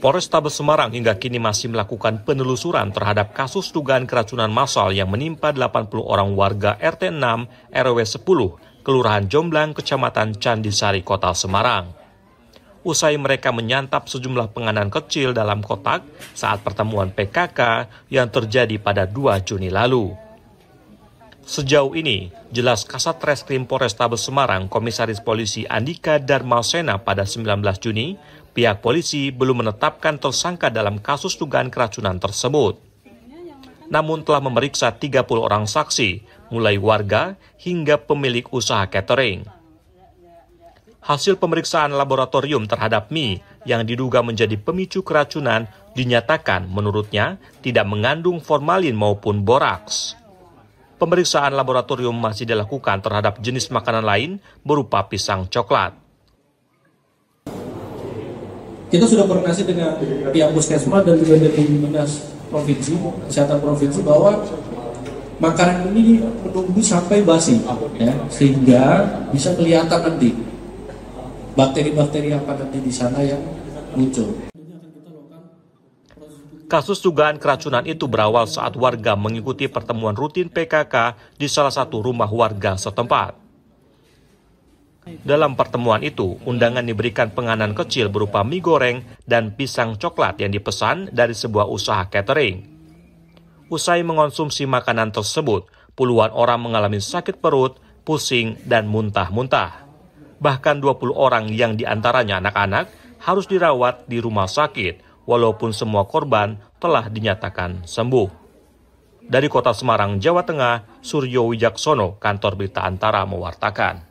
Polrestabes Semarang hingga kini masih melakukan penelusuran terhadap kasus dugaan keracunan massal yang menimpa 80 orang warga RT 6 RW 10, Kelurahan Jomblang, Kecamatan Candisari, Kota Semarang. Usai mereka menyantap sejumlah penganan kecil dalam kotak saat pertemuan PKK yang terjadi pada 2 Juni lalu. Sejauh ini, jelas Kasat Reskrim Polrestabes Semarang Komisaris Polisi Andika Darmasena pada 19 Juni, pihak polisi belum menetapkan tersangka dalam kasus dugaan keracunan tersebut. Namun telah memeriksa 30 orang saksi, mulai warga hingga pemilik usaha catering. Hasil pemeriksaan laboratorium terhadap mie yang diduga menjadi pemicu keracunan dinyatakan menurutnya tidak mengandung formalin maupun boraks pemeriksaan laboratorium masih dilakukan terhadap jenis makanan lain berupa pisang coklat. Kita sudah koordinasi dengan pihak puskesmas dan juga dari dinas provinsi, kesehatan provinsi bahwa makanan ini menunggu sampai basi, ya, sehingga bisa kelihatan nanti bakteri-bakteri apa nanti di sana yang muncul. Kasus dugaan keracunan itu berawal saat warga mengikuti pertemuan rutin PKK di salah satu rumah warga setempat. Dalam pertemuan itu, undangan diberikan penganan kecil berupa mie goreng dan pisang coklat yang dipesan dari sebuah usaha catering. Usai mengonsumsi makanan tersebut, puluhan orang mengalami sakit perut, pusing, dan muntah-muntah. Bahkan 20 orang yang diantaranya anak-anak harus dirawat di rumah sakit walaupun semua korban telah dinyatakan sembuh. Dari kota Semarang, Jawa Tengah, Suryo Wijaksono, kantor berita Antara mewartakan.